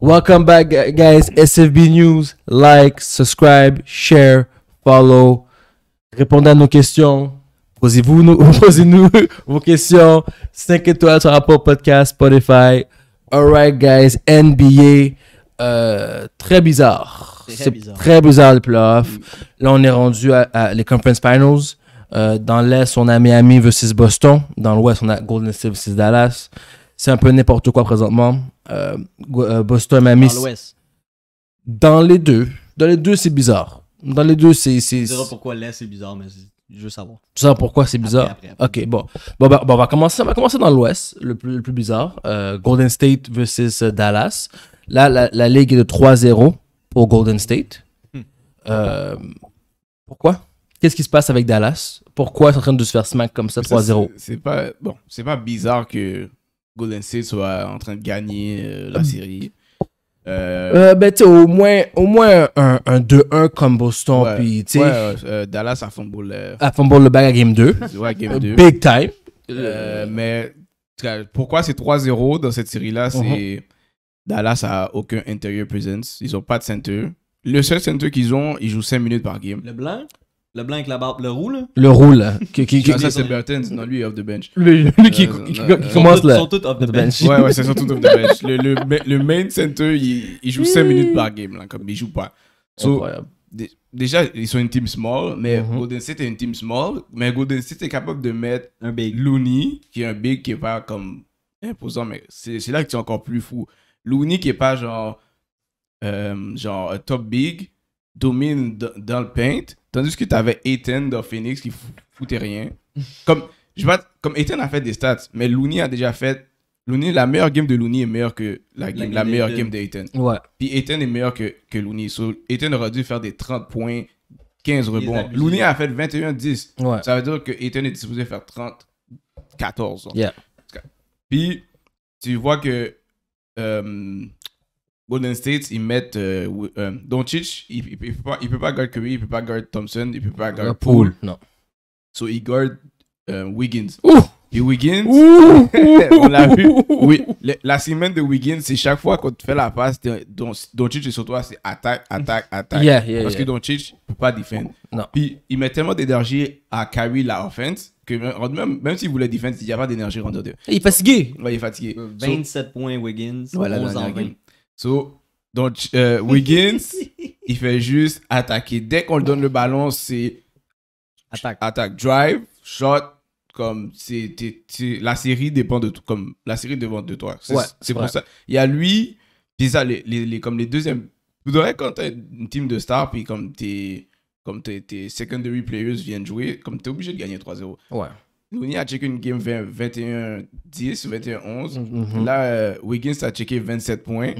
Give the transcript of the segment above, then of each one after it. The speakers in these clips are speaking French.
Welcome back, guys. SFB News. Like, subscribe, share, follow. Répondez à nos questions. Posez-vous, posez-nous vos questions. 5 étoiles sur Apple Podcast, Spotify. Alright, guys. NBA. Euh, très bizarre. C'est très bizarre le playoff. Là, on est rendu à, les conference finals. Euh, dans l'Est, on a Miami versus Boston. Dans l'Ouest, on a Golden State versus Dallas. C'est un peu n'importe quoi présentement. Euh, euh, Boston, Miami. Dans l'Ouest. Dans les deux. Dans les deux, c'est bizarre. Dans les deux, c'est. Je pas pourquoi l'Est, c'est bizarre, mais je veux savoir. Tu sais pourquoi c'est bizarre? Ok, bon. Bah, bon, on, va commencer, on va commencer dans l'Ouest, le plus, bizarre. Euh, Golden State versus Dallas. Là, la, ligue est de 3-0 pour Golden State. Hmm. pourquoi? Qu'est-ce qui se passe avec Dallas? Pourquoi ils sont en train de se faire smack comme ça 3-0? C'est pas, bon, pas bizarre que Golden State soit en train de gagner euh, la ah, série. Euh, euh, ben, au moins, au moins un, 2-1 comme Boston. Dallas a fumble, le bag à game 2. Big time. mais pourquoi c'est 3-0 dans cette série-là? C'est uh-huh. Dallas a aucun interior presence. Ils n'ont pas de center. Le seul center qu'ils ont, ils jouent 5 minutes par game. Le blanc? Le blanc avec la barbe, le roule? Le roule. Qui, qui, ça, c'est Burton. Non, lui, il est off the bench. Lui, lui qui, euh, euh, commence là. Ils sont tous off the bench. Ouais, ouais, c'est surtout off the bench. Le, le, le main center, il, joue 5 minutes par game, là, comme il joue pas. So, déjà, ils sont une team small, mais mm-hmm. Golden State est une team small. Mais Golden State est capable de mettre un big. Looney, qui est un big qui est pas comme imposant, mais c'est là que tu es encore plus fou. Looney qui est pas genre, euh, genre un top big domine dans le paint, tandis que tu avais Ethan dans Phoenix qui foutait rien. Comme, je vois, comme Ethan a fait des stats, mais Looney a déjà fait. Looney, la meilleure game de Looney est meilleure que la, game, la, meilleure game d'Ethan. Ouais. Puis Ethan est meilleur que, que Looney. Ethan aurait dû faire des 30 points, 15 rebonds. Looney a fait 21-10. Ça veut dire que Ethan est disposé à faire 30, 14. Yeah. Puis, tu vois que. Euh, Golden State, ils mettent euh, euh, il ne peut, pas garder Curry, il ne peut pas garder Thompson, il ne peut pas garder Poole. Non. So, il garde euh, Wiggins. Ouh! Et Wiggins, on l'a vu. Oui, la semaine de Wiggins, c'est chaque fois qu'on te fait la passe, Doncic est sur toi, c'est attaque, attaque, attaque. Yeah, yeah, Parce yeah. que Doncic ne peut pas défendre. Non. Puis, il met tellement d'énergie à carry la offense que même, même, s'il voulait défendre, il n'y a pas d'énergie rendue. deux. Il est fatigué. Ouais, il est fatigué. 27 euh, points Wiggins, 11 en 20 donc, euh, Wiggins, il fait juste attaquer. Dès qu'on lui donne le ballon, c'est attaque. attaque, drive, shot. Comme c'est, la série dépend de comme la série dépend de toi. C'est, pour ça. Il y a lui, les, les, comme les deuxièmes. Vous devriez quand t'as une team de stars, puis comme tes, comme tes, tes secondary players viennent jouer, comme t'es obligé de gagner 3-0. Ouais. Looney a checké une game 21-10, 21-11. Mm-hmm. Là, euh, Wiggins a checké 27 points.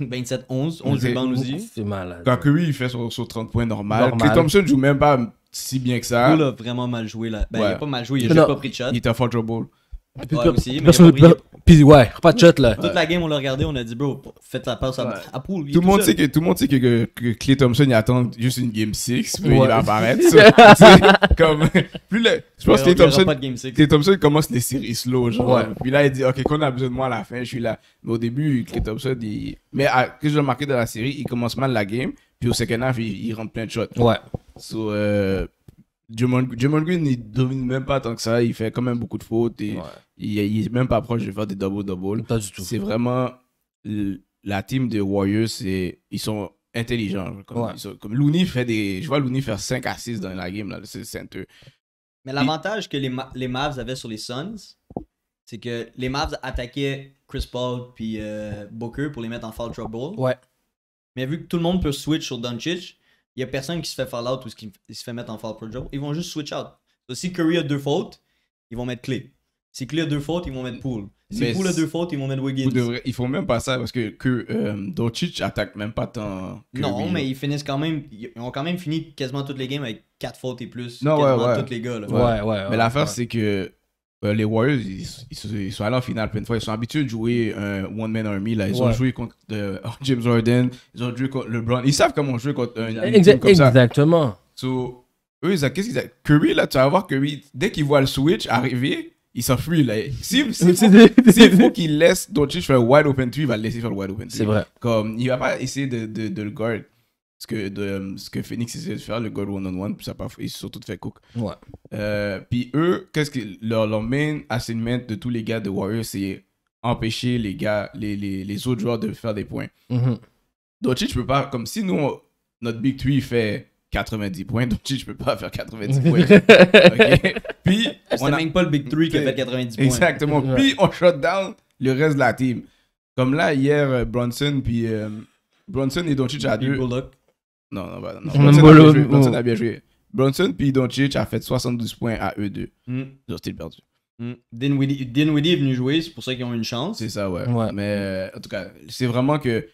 27-11, 11, 11 C'est malade. Quand oui il fait son, 30 points normal. normal. Thompson Thompson joue même pas si bien que ça. Il a vraiment mal joué là. Ben, il a pas mal joué, il a juste pas pris de shot. Il était un trouble. Ouais, aussi, mais puis ouais, pas de shot là. Toute la game, on l'a regardé, on a dit, bro, faites la passe à, Tout le monde sait que, tout le monde sait que, que, Clay Thompson, il attend juste une game 6, puis il va apparaître. comme, plus je pense que Clay Thompson, Clay Thompson commence les séries slow, genre. Puis là, il dit, ok, qu'on a besoin de moi à la fin, je suis là. Mais au début, Clay Thompson, il, mais que j'ai remarqué dans la série, il commence mal la game, puis au second half, il, rentre plein de shots. Ouais. Euh, Draymond, Green, il domine même pas tant que ça. Il fait quand même beaucoup de fautes et il, n'est est même pas proche de faire des double-double. Pas du tout. C'est vraiment la team des Warriors, c'est ils sont intelligents. Comme, fait des. Je vois Looney faire 5 à 6 dans la game, là, c'est peu Mais l'avantage que les, Mavs avaient sur les Suns, c'est que les Mavs attaquaient Chris Paul puis euh, Booker pour les mettre en foul trouble. Ouais. Mais vu que tout le monde peut switch sur Doncic, il a personne qui se fait fallout ou qui se fait mettre en fall pro Joe. Ils vont juste switch out. si Curry a deux fautes, ils vont mettre clé. Si Clé a deux fautes, ils vont mettre pool Si pool a deux fautes, ils vont mettre Wiggins. ils font même pas ça parce que, que euh, attaque même pas tant. non, mais ils finissent quand même. Ils ont quand même fini quasiment toutes les games avec quatre fautes et plus. Non, ouais, tous les gars. ouais, ouais. Mais l'affaire, c'est que euh, les Warriors, ils, sont allés en finale plein de fois. Ils sont habitués à jouer un euh, One Man Army. Là. Ils ont joué contre euh, James Harden, ils ont joué contre LeBron. Ils savent comment jouer contre un Exact, comme ça. Exactement. eux, ils qu'est-ce qu'ils Curry, là, tu vas voir Curry, dès qu'il voit le switch arriver, il s'enfuit. Là. S'il si, si, faut qu'il laisse Doncic faire wide open 3, il va le laisser faire le wide open 3. C'est vrai. Comme, il va pas essayer de, de le guard ce que, euh, ce que Phoenix essayait de faire, le goal One-on-One, puis ça pas, ils surtout de tous cook. Ouais. Euh, puis eux, qu'est-ce que leur, main assignment de tous les gars de Warriors, c'est empêcher les gars, les, les, les, autres joueurs de faire des points. Mm -hmm. je peux pas, comme si nous, notre Big 3 fait 90 points, donc je peux pas faire 90 points. Puis, on a même pas le Big 3 qui a fait 90 points. Exactement. Puis, on shut down le reste de la team. Comme là, hier, euh, Bronson, puis Bronson et Doncic à deux. Non, non, bah, non. Bronson, a bien, joué. Bronson puis Doncic a fait 72 points à eux deux. Hmm. Ils ont perdu. Hmm. Dinwiddie, est venu jouer, c'est pour ça qu'ils ont une chance. C'est ça, ouais. Mais euh, en tout cas, c'est vraiment que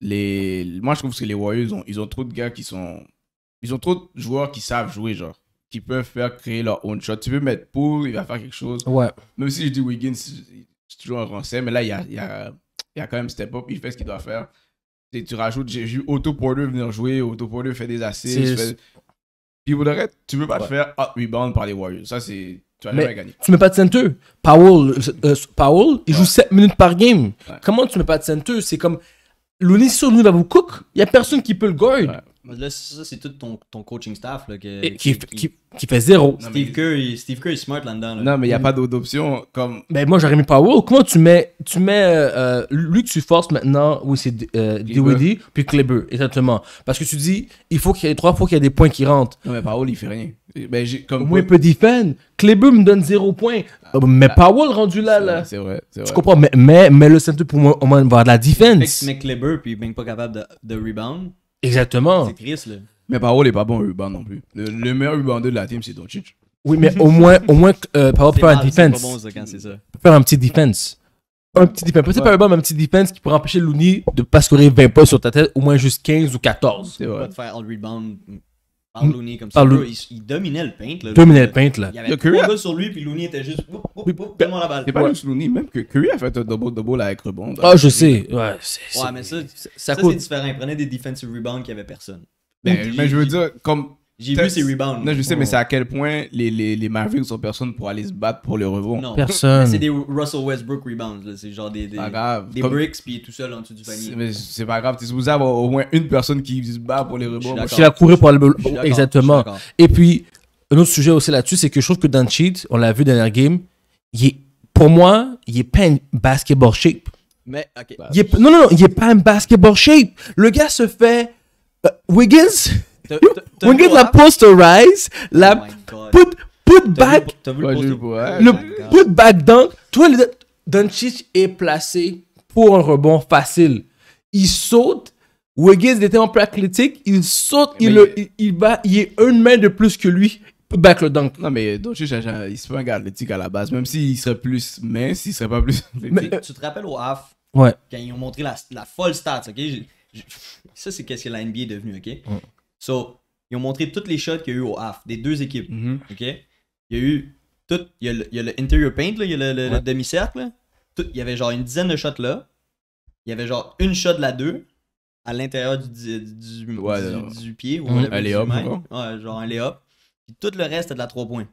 les. Moi, je trouve que les Warriors, ont... ils ont trop de gars qui sont. Ils ont trop de joueurs qui savent jouer, genre. Qui peuvent faire créer leur own shot. Tu peux mettre pour, il va faire quelque chose. Ouais. Même si je dis Wiggins, c'est toujours un renseignement mais là, il y a, y, a, il y a quand même step up, il fait ce qu'il doit faire. Et tu rajoutes, j'ai vu Otto Porter venir jouer, Otto Porter fait des assists. Fait... Puis vous arrête, tu peux pas te faire 8 rebound par les Warriors. Ça, c'est. Tu vas jamais gagner. Tu mets pas de center. Powell, euh, Powell il joue 7 minutes par game. Comment tu mets pas de center C'est comme. l'unité sur va vous cook. Il y a personne qui peut le guard. Là, ça, c'est tout ton, ton coaching staff là, qui, qui- fait zéro. Steve, Kerr, est Steve Kerr, smart là-dedans. Non, mais il n'y a mm. pas d'autre option. Comme... Ben moi j'aurais mis Powell. Comment tu mets, tu mets euh, euh, lui que tu forces maintenant, oui c'est euh, puis Kleber, exactement. Parce que tu dis, il faut qu'il y ait trois fois qu'il y a des points qui rentrent. Non, mais Powell, il fait rien. Ben, Moi il peut défendre. Kleber me donne zéro point. Euh, mais ah. Powell rendu là là. C'est vrai, vrai. Tu comprends? Mais, mais, le centre pour moi, au moins, va de la défense. mais Kleber, puis il n'est même pas capable de, de rebound. Exactement. C'est triste, là. Mais Paro n'est pas bon Urban non plus. Le, meilleur Urban de la team, c'est Doncic. Oui, mais au moins, au moins euh, Paro peut faire un defense. Bon, Peut faire un petit defense. Un petit defense. Peut-être ouais. pas Urban, mais un petit defense qui pourrait empêcher Looney de pas scorer 20 points sur ta tête, au moins juste 15 ou 14. C'est vrai. faire all rebound par mm. Looney comme ça. il, dominait le paint. Là, dominait le paint, là. Il y avait un gars sur lui, puis Looney était juste. Oup, la balle. C'est pas juste Looney, même que Curry a fait un double-double avec rebond. Ah, je sais. Ouais, ouais mais ça, ça, ça c'est différent. Il prenait des defensive rebounds qu'il n'y avait personne. Ben, mais je veux dire, comme j'ai vu ses rebounds. Non, je sais, mais oh. c'est à quel point les, les, les Mavericks sont personne pour aller se battre pour les rebonds. Non, personne. C'est des Russell Westbrook rebounds. C'est genre des, des, bricks puis tout seul en dessous du panier. C'est pas grave. Tu es supposé avoir au moins une personne qui se bat pour les rebonds. Je suis courir pour le Exactement. Et puis, un autre sujet aussi là-dessus, c'est que je trouve que dans Cheat, on l'a vu dans la game, il pour moi, il est pas un basketball shape. Mais, ok. non, non, non, il est pas un basketball shape. Le gars se fait. Euh, Wiggins Wiggins get la posterize, oh la put put back, le, oh put back dunk. Toi, Doncic est placé pour un rebond facile. Il saute. Wiggins était en critique Il saute, il, Le, il, bat, il est une main de plus que lui. Put back le dunk. Non, mais Doncic, il se fait un gars athlétique à la base. Même s'il serait plus mince, il serait pas plus. Mais, tu te rappelles au half, quand ils ont montré la, la folle stats ok? ça, c'est qu'est-ce que la NBA est devenue, ok? So, ils ont montré toutes les shots qu'il y a eu au half, des deux équipes. Mhm. Il y a eu Il y a le, interior paint, il y a le, demi-cercle. Il y avait genre une dizaine de shots là. Il y avait genre une shot de la 2 à l'intérieur du, du, du, pied. un euh, layup. Ouais, genre un layup. Puis tout le reste, est de la 3 points.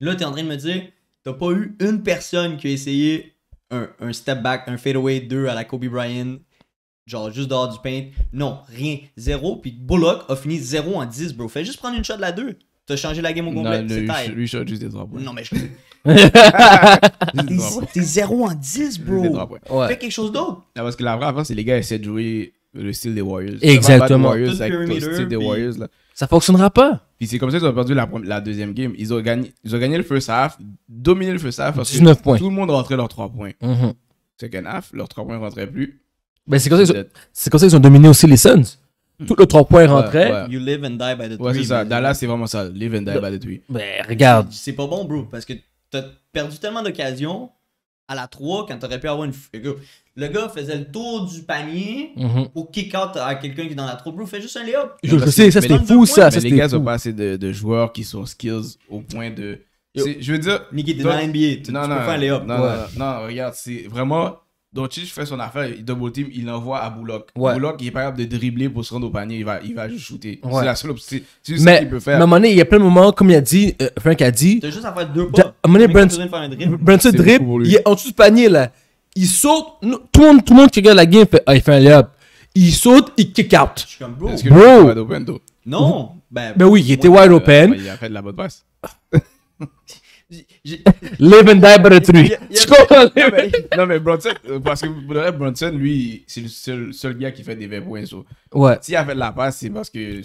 Là, tu es en train de me dire, t'as pas eu une personne qui a essayé un, un step back, un fadeaway 2 à la Kobe Bryant genre juste dehors du paint. Non, rien. Zéro. Puis Bullock a fini 0 en 10, bro. Fais juste prendre une shot de la 2. T'as changé la game au complet. Non, lui, lui shot juste des 3 points. Non, mais je. T'es 0 en 10, bro. Fais quelque chose d'autre. parce que la vraie avance, c'est les gars essaient de jouer le style des Warriors. Exactement. Warriors, le style des Warriors, Ça fonctionnera pas. Puis c'est comme ça qu'ils ont perdu la, deuxième game. Ils ont gagné, le first half, dominé le first half parce que points. tout le monde rentrait leurs 3 points. Mhm. Second half, leurs 3 points rentraient plus. Ben, mais c'est comme, ça, qu'ils ont dominé aussi les Suns. Hmm. Tout les 3 points rentrait. Ouais, You live and die by the three. Ouais, c'est ça. Dallas, c'est vraiment ça. Live and die ben, by the three. Ben, regarde. C'est pas bon, bro, parce que t'as perdu tellement d'occasions à la 3 quand t'aurais pu avoir une. Le gars faisait le tour du panier au mm-hmm. kick out à quelqu'un qui est dans la 3. Bro, fais juste un layup. Je, sais, ça c'était fou, ça. les gars ont pas assez de, de joueurs qui sont skills au point de. je veux dire. Nicky, t'es dans la NBA. Tu, peux faire un layup. Non, non, non, regarde, c'est vraiment donc Doncic fait son affaire, il double team, il l'envoie à Bullock. Ouais. Bullock, il est capable de dribbler pour se rendre au panier, il va, il va juste shooter. C'est la seule option. C'est juste qu'il peut faire. Mais à un moment donné, il y a plein de moments, comme il a dit, euh, Frank a dit. T'as juste à faire deux pas. À un moment donné, Brent drip, il est en dessous du panier là. Il saute, tout le monde, tout le monde qui regarde la game fait, ah, il fait un layup. Il saute, il kick out. Je suis comme, bro. Non. Ben, ben, oui, il était wide euh, open. il a fait de la bonne passe. Live and die by the tree. non, mais, Bronson, euh, parce que Brunson, Bronson, lui, c'est le seul, seul, gars qui fait des 20 points. si Ouais. S'il a fait la passe, c'est parce qu'il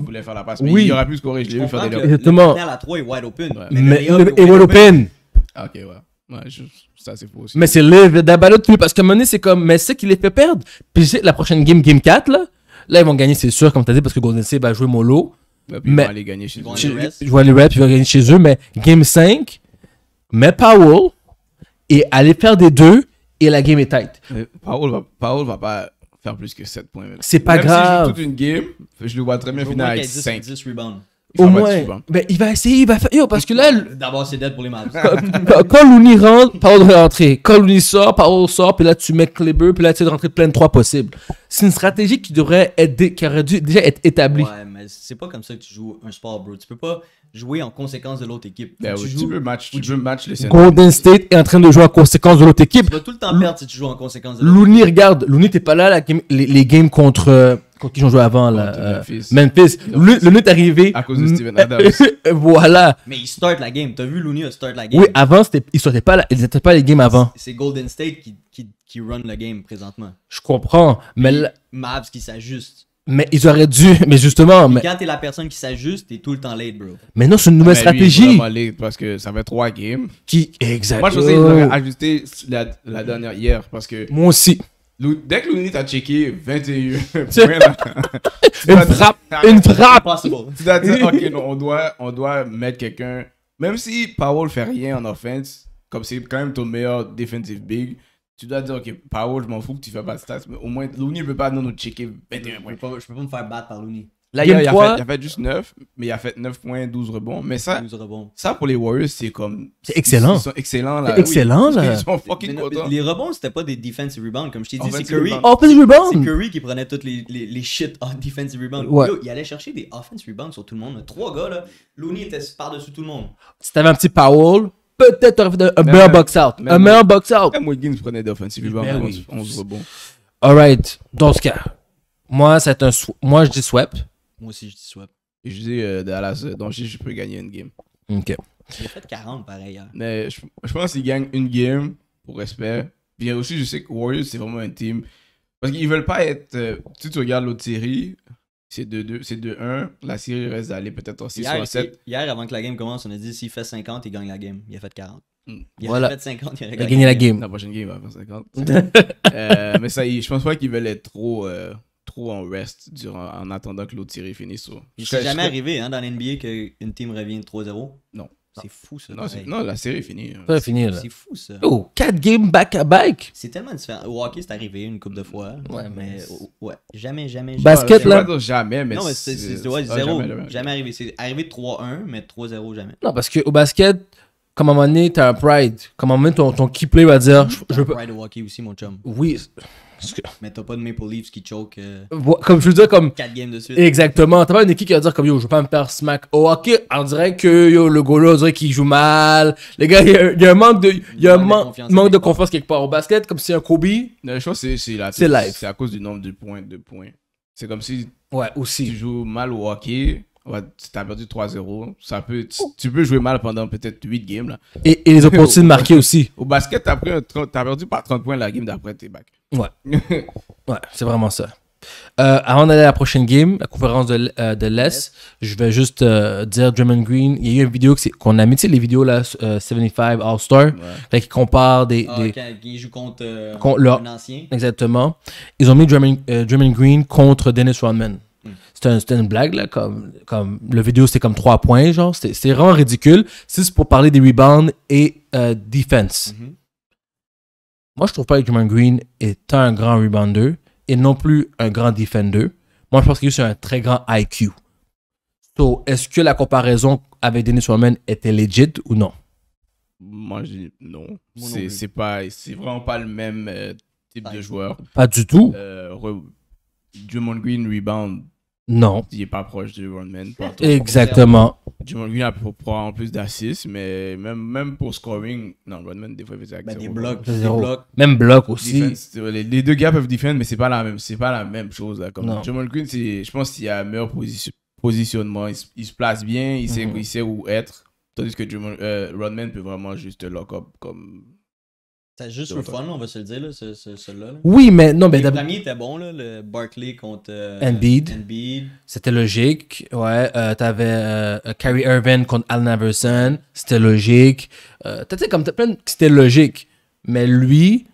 voulait faire la passe. Mais oui. il aurait pu corriger Je l'ai vu faire des Le à la 3 est wide open. Mais, le, wide open. Ok, ouais. ça, c'est faux aussi. Mais c'est live and die by the tree. Parce que un c'est comme, mais c'est qui les fait perdre. Puis la prochaine game, game 4, là, là ils vont gagner, c'est sûr, comme tu as dit, parce que Golden State va jouer mollo mais, ils vont aller gagner chez eux. Je vois les Reds, ils vont gagner chez eux, mais Game 5, mets Powell et aller faire des deux et la game est tight. Powell va, Powell va pas faire plus que 7 points. C'est pas Même grave. Si je toute une game, je le vois très bien finir avec 5. 10 rebounds. Au moins, hein. ben, il va essayer, il va faire. Yo, parce que là. D'abord, c'est dead pour les matchs. quand l'uni rentre, parole de rentrer. Quand l'uni sort, parole sort, puis là, tu mets Kleber, puis là, tu es de plein de trois possibles. C'est une stratégie qui devrait être, aurait dû déjà être établie. Ouais, mais c'est pas comme ça que tu joues un sport, bro. Tu peux pas jouer en conséquence de l'autre équipe. Ben tu, joues, veux match, tu veux match les Golden State est en train de jouer en conséquence de l'autre équipe. Tu vas tout le temps perdre si tu joues en conséquence de l'autre équipe. Looney, regarde, l'uni t'es pas là, les, games contre. Euh, quand ils ont joué avant, là, euh, Memphis. Memphis. Le, le nœud est arrivé. À cause de Steven mm. Adams. voilà. Mais ils start la game. T'as vu Looney a start la game. Oui, avant, ils n'étaient pas, pas les games avant. C'est Golden State qui, qui, qui run le game présentement. Je comprends, mais. Maps qui s'ajuste. Mais ils auraient dû, mais justement. Mais... Quand t'es la personne qui s'ajuste, t'es tout le temps late, bro. Mais non, c'est une nouvelle ah, stratégie. il est late parce que ça fait trois games. Qui Exactement. Moi, je pensais qu'ils oh. auraient ajusté la, dernière hier parce que. Moi aussi dès que l'Uni t'a checké 21 points, une frappe, une frappe. Tu dois dire, ok, non, on doit, on doit mettre quelqu'un. Même si Powell fait rien en offense, comme c'est quand même ton meilleur defensive big, tu dois dire, ok, Powell, je m'en fous que tu fais pas de stats, mais au moins l'Uni ne peut pas nous checker 21 points. Je peux peux pas me faire battre par Looney. Là, il, a, a fait, il, a, fait, juste 9, mais il a fait 9 points, 12 rebonds. Mais ça, ça pour les Warriors, c'est comme. C'est excellent. Ils sont excellents là. Excellent là. Ils sont fucking Les rebonds, c'était pas des defensive rebounds, comme je t'ai dit. C'est Curry. Offensive rebounds. C'est Curry qui prenait toutes les, les, shit en defensive rebounds. il allait chercher des offensive rebounds sur tout le monde. Trois gars là. Looney était par-dessus tout le monde. Si t'avais un petit Powell, peut-être un meilleur box out. Un meilleur box out. Même Wiggins prenait des offensive rebounds, 11 ben rebonds. Alright. Dans ce cas, moi, c'est un moi je dis Swap ». Moi aussi, je dis swap. Et je dis euh, Dallas, euh, donc je, je peux gagner une game. Ok. a fait 40 par ailleurs. Mais je, pense qu'il gagne une game, pour respect. Puis aussi, je sais que Warriors, c'est vraiment un team. Parce qu'ils veulent pas être. Euh, si tu regardes l'autre série, c'est 2 c'est 1 La série reste d'aller peut-être en 6 ou 7. Hier, avant que la game commence, on a dit s'il fait 50, il gagne la game. Il a fait 40. Hmm. Il a fait 50, il a, gagné la game. La prochaine game, il va faire 50. mais ça, y je pense pas qu'ils veulent être trop on en durant, en attendant que l'autre tiré finisse. Ça C'est jamais arrivé hein, dans l'NBA qu'une team revienne 3-0. Non. C'est fou ça. Non, la série est finie. C'est hein. là. C'est fou ça. Oh, 4 games back-à-back. C'est tellement différent. Au hockey, c'est arrivé une couple de fois. Ouais, mais. Ouais. Jamais, jamais, jamais. Basket là. jamais, mais. Non, mais c'est 0. Jamais, jamais arrivé. C'est arrivé 3-1, mais 3-0, jamais. Non, parce qu'au basket, comme à un moment donné, t'as un pride. Comme à un moment donné, ton, ton key player va dire. Je, veux pride au hockey aussi, mon chum. Oui. Mais t'as pas de Maple Leafs qui choke. Euh, comme je veux dire, comme. 4 games de suite. Exactement. T'as pas une équipe qui va dire, comme yo, je veux pas me faire smack. au ok. On dirait que yo, le gars-là, on dirait qu'il joue mal. Les gars, il y, a un manque de, y a un manque de confiance quelque part au basket, comme si un Kobe. Non, je pense que c'est la. C'est C'est à cause du nombre de points. De points. C'est comme si. Ouais, aussi. Tu joues mal au hockey Ouais, tu as perdu 3-0. Ça peut, oh. tu, peux jouer mal pendant peut-être 8 games. Et, ils les opportunités de marquer aussi. Au basket, tu as, perdu par 30 points la game d'après, tes back. Ouais. ouais, c'est vraiment ça. Euh, avant d'aller à la prochaine game, la conférence de, euh, l'Est, je vais juste euh, dire Drummond Green. Il y a eu une vidéo qu'on a mis, tu sais, les vidéos là, 75 All-Star, qui compare des. Ah, contre, Exactement. Ils ont mis Drummond, Green contre Dennis Rodman. Mm. C'était, une blague, comme, comme le vidéo, c'était comme trois points, genre. C'était, vraiment ridicule. si C'est pour parler des rebounds et euh, defense. Mm-hmm. Moi, je trouve pas que Draymond Green est un grand rebounder et non plus un grand defender. Moi, je pense qu'il a un très grand IQ. So, est-ce que la comparaison avec Dennis Woman était legit ou non? Moi, je... dis non. C'est, vraiment pas le même euh, type de joueur. Pas du tout. Euh, Green rebound non. Il n'est pas proche de Rodman. Exactement. Jimon Green a en plus d'assists, mais même, même pour scoring, non, Rodman, des fois, il faisait ben, des, blocs, des Même blocs aussi. les, deux gars peuvent défendre, mais c'est pas la même, pas la même chose. Là, comme Green, je pense qu'il a un meilleur positionnement. Il, se place bien, il, sait, mhm. où être. Tandis que Jimon, euh, Rodman peut vraiment juste lock up comme c'est juste le fun, on va se le dire, là, ce, ce, celui-là. Oui, mais non, mais Le premier était bon, là, le Barkley contre euh, Embiid. C'était logique. Ouais, euh, t'avais euh, euh Irvin contre Allen Iverson. C'était logique. t'as- tu comme t'as plein C'était logique. Mais lui,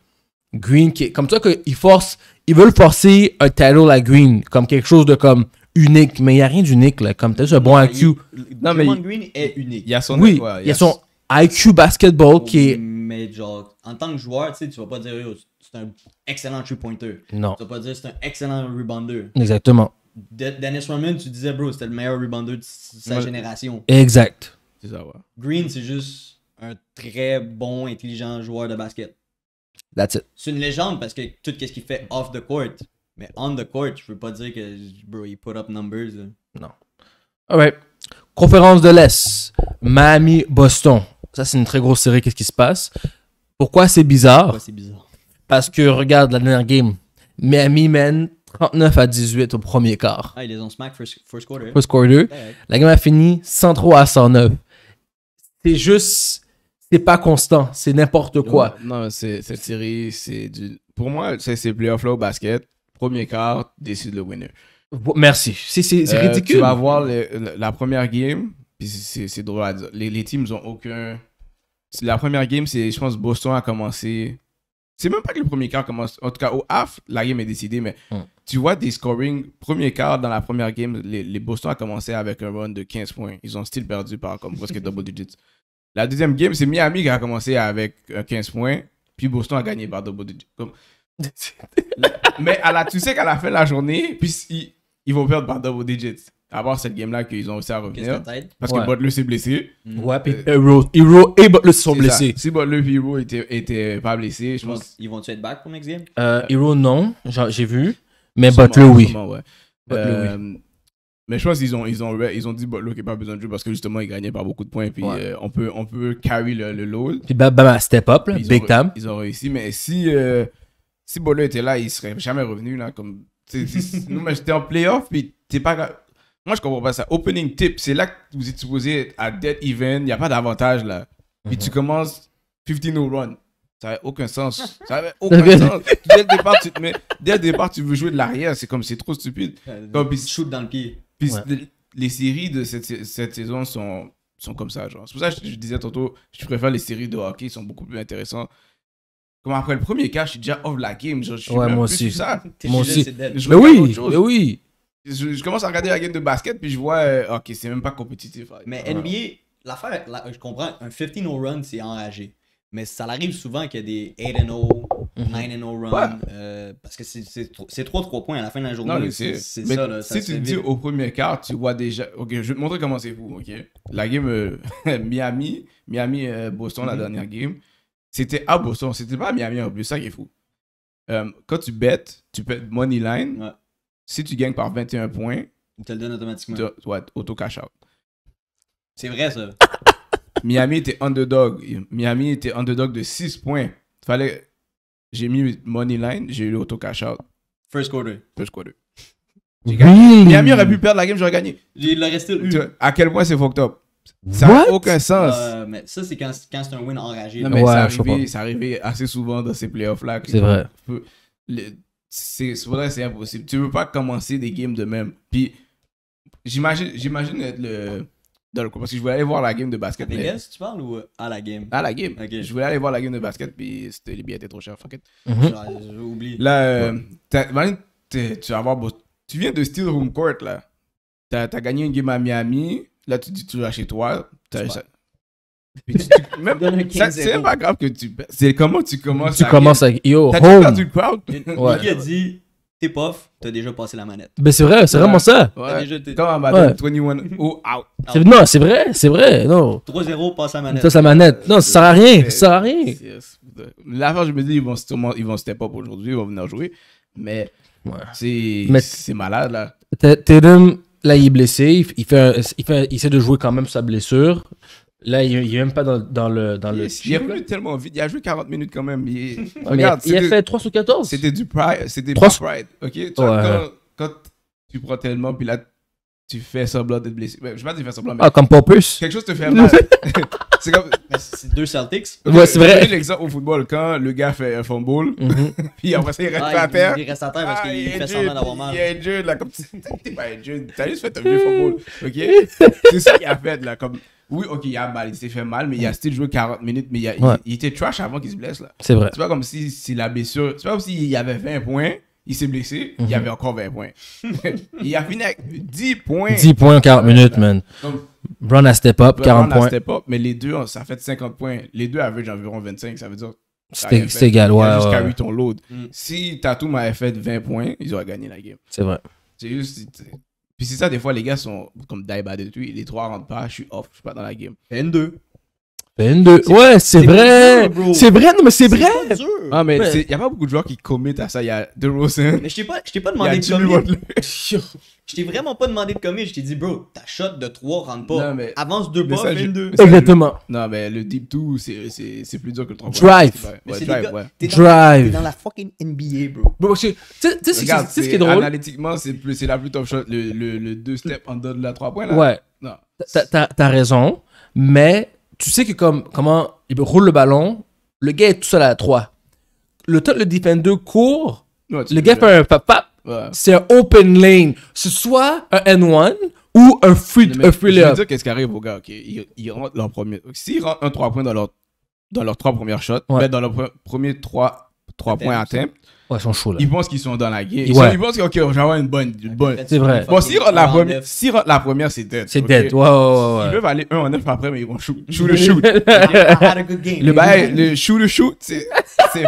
Green, comme ça qu'il force. Ils veulent forcer un title à Green, comme quelque chose de comme unique. Mais il n'y a rien d'unique, là. Comme t'as un bon IQ. Non, mais- Green est unique. Il a son. Oui, il y a son IQ Basketball qui est. Mais genre, en tant que joueur, tu sais, tu vas pas dire c'est un excellent three pointer. Non. Tu vas pas dire c'est un excellent rebounder. Exactement. Dennis Roman, tu disais, bro, c'était le meilleur rebounder de sa génération. Exact. C'est ça, ouais. Green, c'est juste un très bon, intelligent joueur de basket. That's it. C'est une légende parce que tout ce qu'il fait off the court, mais on the court, je peux pas dire que, bro, il put up numbers. Non. Alright. Conférence de l'Est. Miami-Boston ça c'est une très grosse série, qu'est-ce qui se passe? Pourquoi c'est bizarre? Parce que regarde la dernière game, Miami mène 39 à 18 au premier quart. Ah, ils les ont smack first, quarter. First quarter. La game a fini 103 à 109. C'est juste, c'est pas constant, c'est n'importe quoi. Non, cette série, c'est du. Pour moi, c'est playoff Flow basket. Premier quart, décide le winner. Merci. C'est, euh, ridicule. tu vas voir la première game, puis c'est drôle à dire. Les, les teams ont aucun. La première game, c'est, je pense, Boston a commencé. C'est même pas que le premier quart commence. En tout cas, au half, la game est décidée, mais hmm. tu vois des scoring. Premier quart, dans la première game, les, les, Boston a commencé avec un run de 15 points. Ils ont still perdu par comme presque double digits. La deuxième game, c'est Miami qui a commencé avec 15 euh, points, puis Boston a gagné par double digits. mais à tu sais qu'à la fin de la journée, puis ils, ils vont perdre par double digits. Avoir cette game-là qu'ils ont réussi à revenir. Parce que Butler s'est blessé. Mm. Ouais, puis euh, Hero, Hero et Butler se sont blessés. Si Butler et Hero étaient, pas blessés, je pense. Ils vont-tu être back pour next game euh, Hero, non, j'ai vu. Mais Butler, oui. Euh, mais je pense qu'ils ont, ils ont, ils ont dit Butler qui n'a pas besoin de jouer parce que justement, il gagnait par beaucoup de points. Puis on, peut, on peut carry le, le load. Puis bah, step up, big ont, time. Ils ont réussi. Mais si, si Butler était là, il ne serait jamais revenu. Là, comme, nous, mais j'étais en playoff, puis t'es pas moi, je comprends pas ça. Opening tip, c'est là que vous êtes supposé être à dead even. Il n'y a pas d'avantage là. Puis tu commences 15 0 run. Ça n'a aucun sens. Ça n'a aucun sens. Dès le départ, tu te mets... le départ, tu veux jouer de l'arrière. C'est comme c'est trop stupide. Comme, puis, shoot dans le pied. Puis les, séries de cette, saison sont, sont comme ça. Genre. C'est pour ça que je, disais tantôt, je préfère les séries de hockey. Ils sont beaucoup plus intéressants. Comme après le premier cas, je suis déjà off la game. Genre, je suis ouais, moi aussi. Ça. Moi aussi. Mais oui, mais oui. Je, commence à regarder la game de basket, puis je vois, euh, ok, c'est même pas compétitif. Mais ah. NBA, l'affaire, je comprends, un 15-0 run, c'est enragé. Mais ça arrive souvent qu'il y a des 8-0, 9-0 mhm. run, euh, parce que c'est 3-3 points à la fin de la journée. c'est ça. Là, si tu dis au premier quart, tu vois déjà. Ok, je vais te montrer comment c'est fou. Ok, la game euh, Miami, Miami Boston la mhm. dernière game, c'était à ah, Boston, c'était pas à Miami en plus, ça qui est fou. quand tu bêtes, tu peux money line si tu gagnes par 21 points, il te le donne automatiquement. Tu auto cash out. C'est vrai ça. Miami était underdog. Miami était underdog de 6 points. Fallait j'ai mis money line, j'ai eu auto cash out. First quarter. First quarter. Miami aurait pu perdre la game, j'aurais gagné. Il resté À quel point c'est fucked up. Ça n'a aucun sens. Euh, mais ça, c'est quand, c'est un win engagé. mais c'est arrivé, assez souvent dans ces playoffs-là. C'est vrai c'est c'est impossible. Tu veux pas commencer des games de même. Puis j'imagine j'imagine être le dans le parce que je voulais aller voir la game de basket. À Vegas, tu parles ou euh, à la game À la game. Je voulais aller voir la game de basket puis c'était les billets étaient trop chers, fuck it. Mhm. J'oublie. Là euh, tu tu viens de Steel Room Court là. tu as gagné une game à Miami, là tu dis tu vas chez toi, c'est pas grave que tu. C'est comment tu commences Tu commences avec Yo, T'as home. perdu le crowd. a dit T'es pof, t'as déjà passé la manette. Mais ben, c'est vrai, c'est vraiment ça. Ouais. Déjà, 21 oh, out. Non, c'est vrai, c'est vrai. Non. 3-0, passe la manette. Passe la manette. Non, ça sert à rien. Ça sert à rien. fin je me dis, ils vont, se ils vont step up aujourd'hui, ils vont venir jouer. Mais c'est, c'est malade, là. Tatum, là, il est blessé. Il, fait il essaie de jouer quand même sa blessure. Là, il n'est même pas dans, dans le. Dans il, le joué tellement vite. Il a joué 40 minutes quand même. Il, regarde, il a, fait 3 sur 14. C'était du Pride. C'était du Pride. Ok? quand, quand, tu prends tellement, puis là, tu fais semblant d'être blessé. Ben, je vais pas dire faire semblant, mais. Ah, comme Popus. Quelque chose te fait mal. c'est comme. Ben, c'est deux Celtics. Ouais, c'est vrai. J'ai l'exemple au football quand le gars fait un fumble, mhm. puis après ça, il reste ah, à terre. Il reste à terre parce qu'il ah, fait semblant d'avoir mal. Il est injured, là, comme. T'es pas injured, t'as juste fait un vieux fumble. Ok? c'est ça qu'il a fait, là, comme. Oui, ok, il a mal, il s'est fait mal, mais il a still joué 40 minutes, mais il, était trash avant qu'il se blesse, là. C'est vrai. C'est pas comme si, si la blessure. C'est pas comme s'il y avait 20 points il s'est blessé, il y mhm. il avait encore 20 points. il a fini avec 10 points. 10 points en 40 minutes, man. Brown a step up, 40 points. A step up, mais les deux, ça fait 50 points. Les deux avaient environ 25, ça veut dire. C'est égal, Jusqu'à 8 ton load. Mm. Si Tatum avait fait 20 points, ils auraient gagné la game. C'est vrai. C'est juste. Puis c'est ça, des fois, les gars sont comme die bad Les trois rentrent pas, je suis off, je suis pas dans la game. N2. N2. Ouais, c'est vrai. C'est vrai, non, mais c'est vrai. Ah, mais il n'y a pas beaucoup de joueurs qui commettent à ça. Il y a DeRozan. Mais je t'ai pas, pas demandé de commit. Je t'ai vraiment pas demandé de commit. Je t'ai dit, bro, ta shot de 3 rentre pas. Avance 2 pas, 1 2. Exactement. Non, mais le deep 2, c'est plus dur que le 3 Drive. Drive. T'es dans la fucking NBA, bro. Bro, tu sais ce qui est drôle? Analytiquement, c'est la plus top shot. Le 2 step en dedans de la 3 points, là. Ouais. T'as raison, mais tu sais que comme comment il roule le ballon, le gars est tout seul à 3. Le temps le defender court, le gars fait un papa. Ouais. C'est un open lane. C'est soit un N1 ou un free, mais, Je veux dire qu'est-ce qui arrive aux gars, ok? Ils, rentrent leur premier. S'ils rentrent un 3 points dans leurs dans 3 premières shots, ben, dans leurs premiers 3, 3 points atteints, Ouais, ils sont chauds là. Ils pensent qu'ils sont dans la game. Ils, ouais. sont, ils pensent que, ok, j'en une bonne. Une bonne. C'est vrai. Bon, si la, ah, première, si la première, c'est dead. C'est okay? dead, Ils peuvent aller 1 en 9 après, mais ils vont shoot. Shoot le shoot. le bah, bail, le shoot le shoot, c'est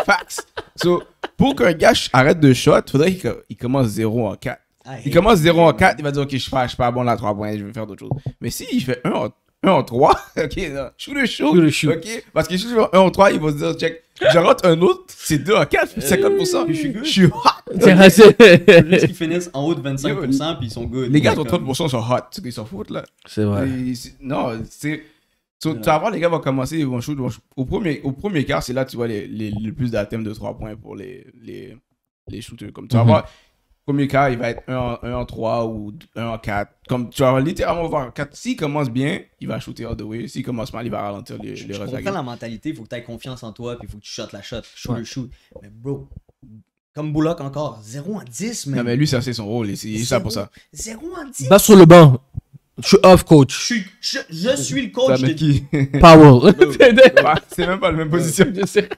fax. So, pour qu'un gars arrête de shot, faudrait qu'il commence 0 en 4. il commence 0 en 4, il va dire, OK, je suis pas, je suis pas bon là, 3 points, je vais faire d'autres choses. Mais s'il si fait 1 en 1 en 3, ok, chou shoot le shoot. ok, parce que si je fais 1 en 3, ils vont se dire, check, je rate un autre, c'est 2 en 4, 50%, euh, je suis hot. C'est rassé. Juste qu'ils finissent en haut de 25%, puis ils sont good. Les gars, sont um, 30% sont hot, qu'ils s'en foutent là. C'est vrai. non, c'est. So, tu vas voir, les gars vont commencer, ils vont shoot. Vont shoot. Au, premier, au premier quart, c'est là tu vois les, les, le plus d'attemes de 3 points pour les, les, les shooters. Comme tu vas mhm. voir, cas il va être 1 en, 3 ou 1 en 4. Comme tu vas littéralement voir, s'il commence bien, il va shooter all the way. S'il commence mal, il va ralentir les le je la mentalité, il faut que tu aies confiance en toi, puis il faut que tu shotes la shot, shoot le shoot. Mais bro, comme Bullock encore, 0 en 10, mais. Non, mais lui, ça, c'est son rôle, C'est ça pour ça. 0 en 10. Bas sur le banc, je suis off coach. Je suis, je, je suis le coach de qui Powell. c'est même pas la même position. Je sais.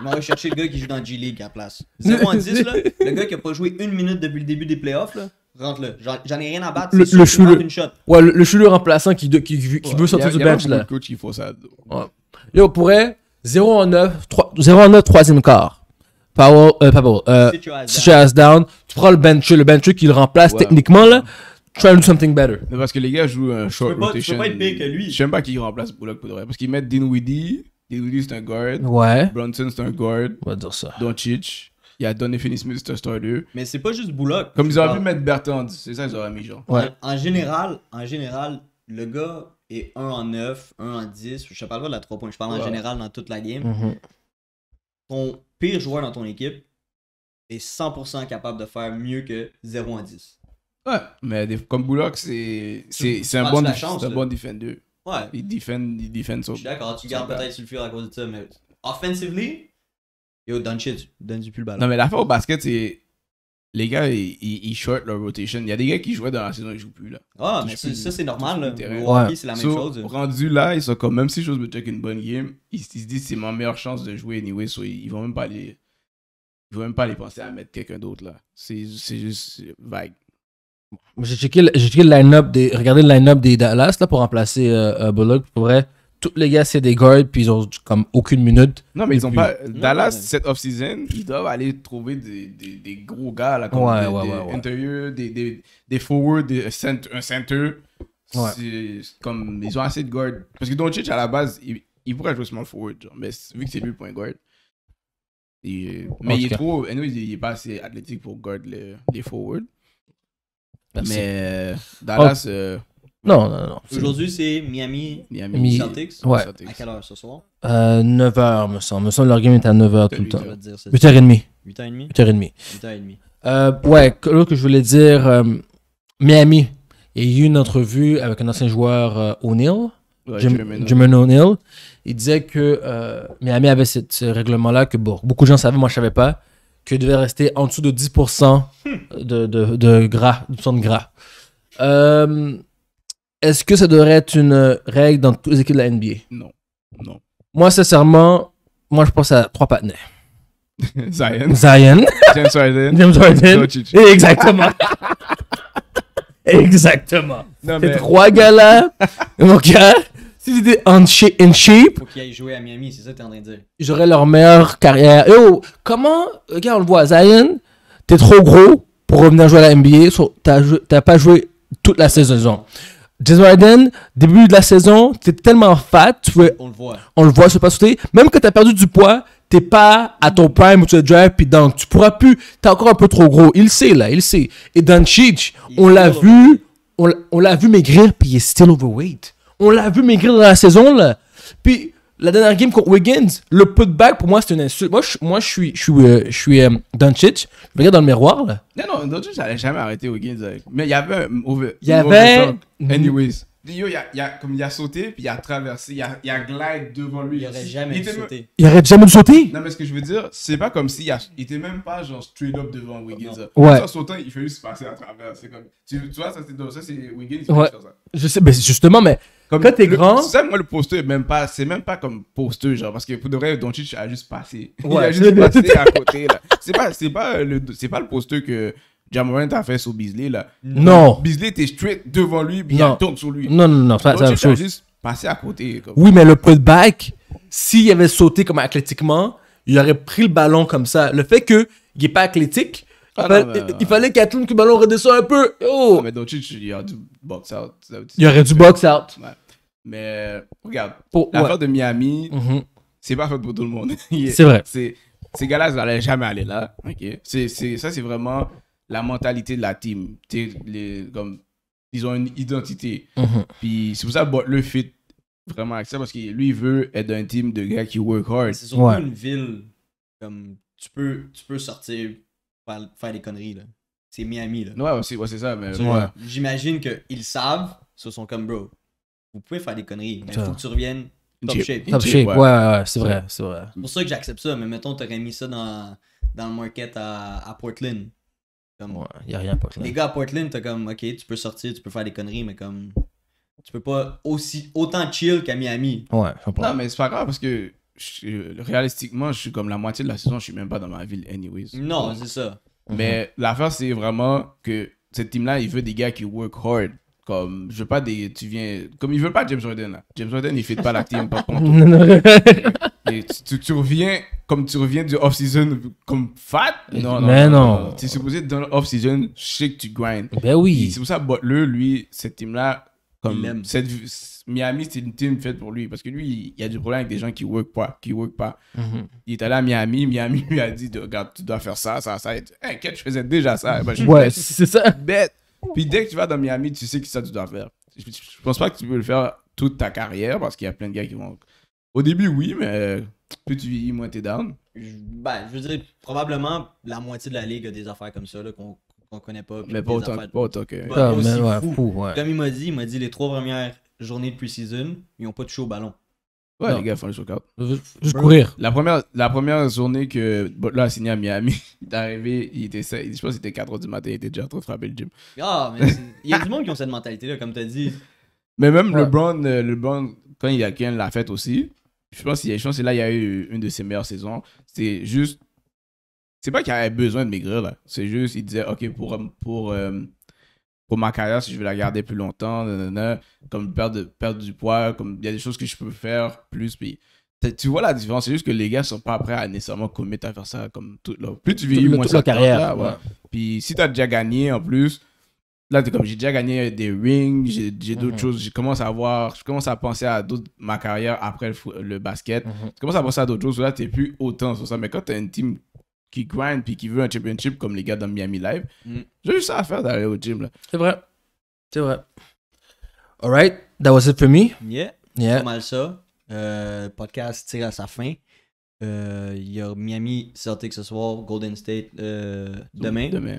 On va rechercher le gars qui joue dans G-League à la place. 0 en 10, là, le gars qui a pas joué une minute depuis le début des playoffs, là, rentre-le. J'en ai rien à battre. Le, le chou Ouais, le, remplaçant qui, veut sortir du bench. là. coach qui faut ça. Ouais. on pourrait 0 en 9, 3, 0 en 9, troisième quart. Powell, euh, Powell, euh, down. Tu prends le bench, le bench qui le remplace techniquement, là. Try to do something better. parce que les gars jouent un short Je peux rotation. Pas, tu peux pas être pire que lui. Je sais pas qui remplace Bullock pour de vrai. Parce qu'ils mettent Dinwiddie. Dinwiddie, c'est un guard. Ouais. Brunson, c'est un guard. On va dire ça. Doncic. Il y a Donovan Smith, c'est un starter. Mais c'est pas juste Bullock. Comme ils auraient pu mettre en 10. c'est ça qu'ils auraient mis, genre. Ouais. En, général, en général, le gars est 1 en 9, 1 en 10. Je parle pas de la 3 points, je parle en général dans toute la game. Mm-hmm. Ton pire joueur dans ton équipe est 100% capable de faire mieux que 0 en 10. Ouais, mais comme Bullock, c'est un, bon, chance, un bon defender. Ouais. Il défend il défend son. Je suis d'accord, tu gardes peut-être sur le fur à cause de ça, mais offensively, yo, Dunchit, donne du pull ballon. Non, mais la fin au basket, c'est. Les gars, ils, ils, short leur rotation. Il y a des gars qui jouaient dans la saison, ils jouent plus, là. Ah, mais ça, c'est normal, ouais. c'est la même chose. Rendu là, ils sont comme, même si je me check une bonne game, ils, se disent, c'est ma meilleure chance de jouer anyway, so ils, ne vont même pas aller. Ils vont même pas aller penser à mettre quelqu'un d'autre, là. C'est juste vague. J'ai checké, checké, le line-up des. Regardez le line des Dallas là, pour remplacer euh, euh, Bullock. Pour vrai, tous les gars, c'est des guards, puis ils ont comme aucune minute. Non, mais ils ont pas. Euh, Dallas, cette off-season, ils doivent aller trouver des, des, gros gars, là, ouais, des, ouais, des des, des, forwards, un center. Comme, ils ont assez de guards. Parce que Doncic, à la base, il, il pourrait jouer small forward, mais vu que c'est lui point guard. mais il est trop. Anyway, il est pas assez athlétique pour guard les, les forwards. Mais euh, dans Oh. Euh, non, non, non. Aujourd'hui, c'est Miami, Miami, Celtics. À quelle heure ce soir euh, 9h, me semble. Me semble leur game est à 9h tout le temps. 8h30. 8h30 8h30. Euh, ouais, l'autre que je voulais dire, euh, Miami. Il y a eu une entrevue avec un ancien joueur euh, O'Neill, ouais, Jim O'Neill. Il disait que Miami avait ce, règlement-là que beaucoup de gens savaient, moi je savais pas que devait rester en dessous de 10% de, de, de gras, de de gras. Euh, Est-ce que ça devrait être une règle dans toutes les équipes de la NBA? Non. non. Moi, sincèrement, moi, je pense à trois patinets. Zion. Zion. James Harden. James Harden. Exactement. Exactement. C'est Ces trois gars-là, mon gars, si j'étais en in shape. Faut qu'ils aillent jouer à Miami, c'est ça que es en train de dire. J'aurais leur meilleure carrière. Yo, comment. Regarde, on le voit, Zion, t'es trop gros pour revenir jouer à la NBA. So, t'as pas joué toute la saison. Jason Harden, début de la saison, t'es tellement fat, on le voit, on le voit se pas sauté. Même quand t'as perdu du poids, t'es pas à ton prime où tu drive puis donc tu pourras plus, t'es encore un peu trop gros. Il sait là, il sait. Et Doncic, on l'a vu, on, on l'a vu maigrir puis il est still overweight. On l'a vu maigrir dans la saison, là. Puis, la dernière game contre Wiggins, le putback, pour moi, c'est une insulte. Moi, je, moi, je suis, je suis, euh, je suis euh, regarde dans le miroir, là. Non, non, Doncic, j'allais jamais arrêter Wiggins. Mais il y avait Il y avait. Anyways il a, comme il a sauté, puis il a traversé, il a, y a glide devant lui. Il aurait jamais il sauté. Il aurait jamais sauté? Non, mais ce que je veux dire, c'est pas comme s'il était même pas genre straight up devant Wiggins. ouais. En sautant, il fait juste passer à travers. C'est comme, tu, vois, ça c'est ça, c'est Wiggins. Ouais. ça. Je sais, mais ben, justement, mais comme, quand t'es grand. sais moi, le poster est même c'est même pas comme posteux, genre, parce que pour de vrai, a juste passé. Ouais, il a juste passé à côté, C'est pas, pas le, c'est pas le que, Jamorant a fait sur Beasley là. Non. Beasley était straight devant lui, puis non. tourne sur lui. Non, non, non, ça, c'est la juste passé à côté. Oui, mais le putback, s'il avait sauté comme athlétiquement, il aurait pris le ballon comme ça. Le fait qu'il n'est pas athlétique, ah, il, fallait, mais... que le ballon redescende un peu. Oh. Ah, mais donc, tu, il aurait dû box out. Il aurait du box out. Mais euh, regarde, la l'affaire de Miami, mm-hmm. c'est pas fait pour tout le monde. c'est vrai. Ces gars-là, ils n'allaient jamais aller là. Okay. ça, c'est vraiment la mentalité de la team. comme, ils ont une identité. Mhm. Puis c'est pour ça que le fit vraiment avec ça parce que lui, il veut être un team de gars qui work hard. C'est surtout une ville comme tu peux, tu peux sortir faire, faire des conneries. là. C'est Miami. Là. Ouais, c'est ça. Mais, J'imagine qu'ils savent, ce sont comme bro. Vous pouvez faire des conneries, mais il faut que tu reviennes top shape. Top shape, ouais, c'est vrai. C'est pour ça que j'accepte ça, mais mettons, t'aurais mis ça dans, dans le market à, à Portland. Il n'y a rien à Portland. Les gars à Portland, comme, ok, tu peux sortir, tu peux faire des conneries, mais comme, tu peux pas aussi, autant chill qu'à Miami. Ouais, Non, mais c'est pas grave parce que réalistiquement, je suis comme la moitié de la saison, je suis même pas dans ma ville, anyways. Non, c'est ça. Mais l'affaire, c'est vraiment que cette team-là, il veut des gars qui work hard. Comme, je veux pas des. Tu viens. Comme, ils veulent pas James Harden James Harden il fait pas la team, pas tu, reviens, comme tu reviens du off-season, comme fat. Non, non. non. Tu es supposé dans l'off-season, je tu grind. Ben oui. C'est pour ça, le lui, cette team-là, comme. Cette, Miami, c'est une team faite pour lui. Parce que lui, il y a du problème avec des gens qui work pas. Qui work pas. Mhm. Il est allé à Miami. Miami lui a dit Regarde, tu dois faire ça, ça, ça. Et tu, je faisais déjà ça. Ben, ouais, c'est ça. Bête. Puis dès que tu vas dans Miami, tu sais que ça tu dois faire. Je, pense pas que tu peux le faire toute ta carrière parce qu'il y a plein de gars qui vont. Au début, oui, mais plus tu vieillis, moins t'es down. Je, ben, je veux dire, probablement la moitié de la ligue a des affaires comme ça qu'on connaît pas. Mais pas autant, que. Ah, fou. Comme il m'a dit, il m'a dit les trois premières journées de pre-season, ils ont pas touché au ballon. Ouais, les gars font le shortcut. Euh, juste courir. La première, la première journée que Butler a signé à Miami, il est arrivé, il était, je pense c'était 4h du matin, il était déjà trop frappé le gym. Ah, mais il y a du monde qui ont cette mentalité-là, comme as dit. Mais même euh, LeBron, quand il a l'a fête aussi, je pense, qu'il chance là, il y a eu une de ses meilleures saisons. C'est juste. C'est pas qu'il avait besoin de maigrir, là. C'est juste, il disait, OK, pour, pour euh, ma carrière, si je veux la garder plus longtemps, comme perdre, perdre du poids, comme il y a des choses que je peux faire plus. Puis tu vois la différence, c'est juste que les gars sont pas prêts à nécessairement commettre à faire ça comme tout Plus tu vis moins carrière. Puis si tu as déjà gagné en plus, là es comme j'ai déjà gagné des rings, j'ai d'autres mhm. choses, je commence à voir, je commence à penser à d'autres ma carrière après le, basket. Mhm. je commence à penser à d'autres choses, là t'es plus autant sur ça, mais quand tu as une team qui grind puis qui veut un championship comme les gars dans Miami Live. Mm. J'ai juste ça à faire d'aller au gym. C'est vrai. C'est vrai. All right. that was it for me. Yeah. Yeah. Pas ça. Euh, podcast tire à sa fin. Il euh, y a Miami Celtics ce soir, Golden State euh, demain. Demain.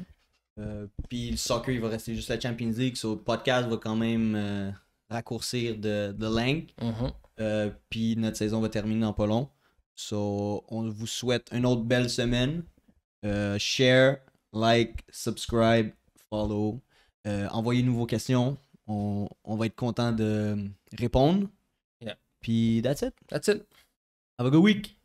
Euh, puis le soccer, il va rester juste la Champions League. So, le podcast va quand même raccourcir de, de length. Mm-hmm. Puis notre saison va terminer en pas long. So, on vous souhaite une autre belle semaine. Euh, share, like, subscribe, follow. Euh, envoyez-nous vos questions. On, on, va être content de répondre. Puis, that's it. That's it. Have a good week.